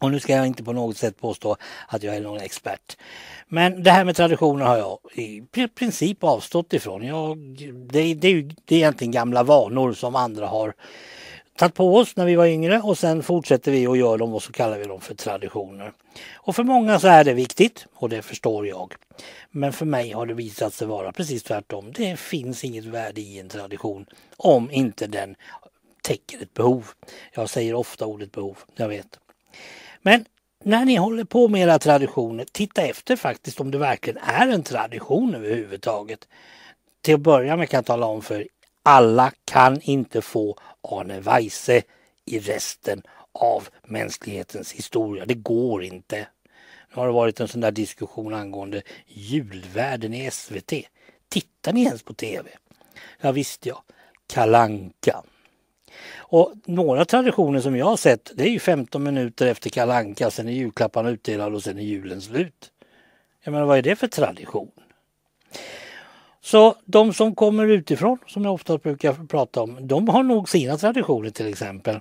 Och nu ska jag inte på något sätt påstå att jag är någon expert. Men det här med traditioner har jag i princip avstått ifrån. Jag, det, det, det är egentligen gamla vanor som andra har tagit på oss när vi var yngre och sen fortsätter vi och gör dem och så kallar vi dem för traditioner. Och för många så är det viktigt och det förstår jag. Men för mig har det visat sig vara precis tvärtom. Det finns inget värde i en tradition om inte den täcker ett behov. Jag säger ofta ordet behov, jag vet. Men när ni håller på med era traditioner, titta efter faktiskt om det verkligen är en tradition överhuvudtaget. Till att börja med kan jag tala om för alla kan inte få Arne Weise i resten av mänsklighetens historia. Det går inte. Nu har det varit en sån där diskussion angående julvärden i SVT. Tittar ni ens på TV? Ja, visst ja. Kalanka. Och några traditioner som jag har sett det är ju 15 minuter efter kalanka, sen är julklapparna utdelade och sen är julen slut. Jag menar vad är det för tradition? Så de som kommer utifrån, som jag ofta brukar prata om, de har nog sina traditioner till exempel.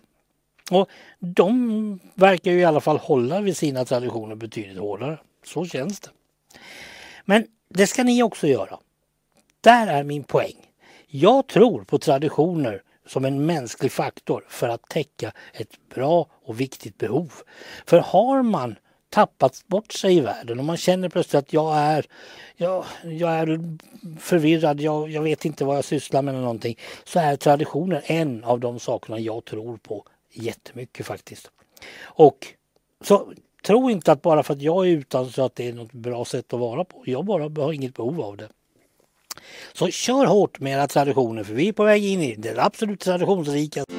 Och de verkar ju i alla fall hålla vid sina traditioner betydligt hårdare. Så känns det. Men det ska ni också göra. Där är min poäng. Jag tror på traditioner som en mänsklig faktor för att täcka ett bra och viktigt behov. För har man tappat bort sig i världen och man känner plötsligt att jag är, jag, jag är förvirrad, jag, jag vet inte vad jag sysslar med eller någonting. Så är traditioner en av de sakerna jag tror på jättemycket faktiskt. Och så tro inte att bara för att jag är utan så att det är något bra sätt att vara på. Jag bara har inget behov av det. Så kör hårt med era traditioner för vi är på väg in i det absolut traditionsrika